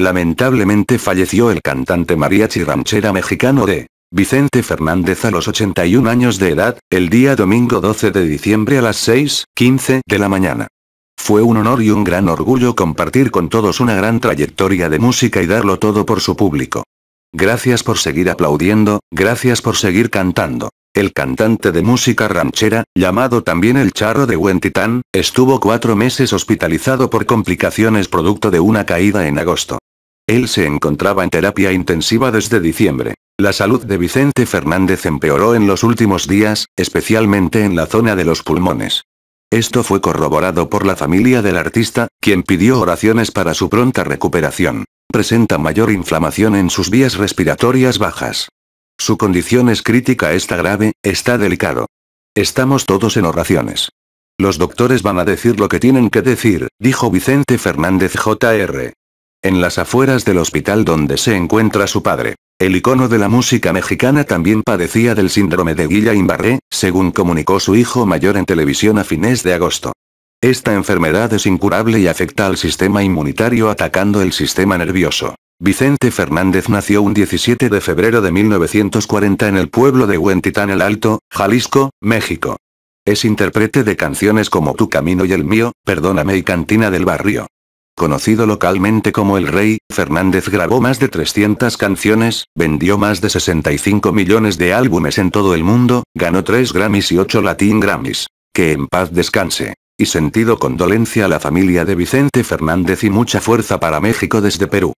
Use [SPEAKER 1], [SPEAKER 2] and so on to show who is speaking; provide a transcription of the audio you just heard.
[SPEAKER 1] Lamentablemente falleció el
[SPEAKER 2] cantante mariachi ranchera mexicano de Vicente Fernández a los 81 años de edad, el día domingo 12 de diciembre a las 6.15 de la mañana. Fue un honor y un gran orgullo compartir con todos una gran trayectoria de música y darlo todo por su público. Gracias por seguir aplaudiendo, gracias por seguir cantando. El cantante de música ranchera, llamado también el Charro de Huentitán, estuvo cuatro meses hospitalizado por complicaciones producto de una caída en agosto. Él se encontraba en terapia intensiva desde diciembre. La salud de Vicente Fernández empeoró en los últimos días, especialmente en la zona de los pulmones. Esto fue corroborado por la familia del artista, quien pidió oraciones para su pronta recuperación. Presenta mayor inflamación en sus vías respiratorias bajas. Su condición es crítica, está grave, está delicado. Estamos todos en oraciones. Los doctores van a decir lo que tienen que decir, dijo Vicente Fernández Jr en las afueras del hospital donde se encuentra su padre. El icono de la música mexicana también padecía del síndrome de Guillain-Barré, según comunicó su hijo mayor en televisión a fines de agosto. Esta enfermedad es incurable y afecta al sistema inmunitario atacando el sistema nervioso. Vicente Fernández nació un 17 de febrero de 1940 en el pueblo de Huentitán el Alto, Jalisco, México. Es intérprete de canciones como Tu Camino y el Mío, Perdóname y Cantina del Barrio conocido localmente como El Rey, Fernández grabó más de 300 canciones, vendió más de 65 millones de álbumes en todo el mundo, ganó 3 Grammys y 8 Latin Grammys. Que en paz descanse. Y sentido condolencia a la familia
[SPEAKER 1] de Vicente Fernández y mucha fuerza para México desde Perú.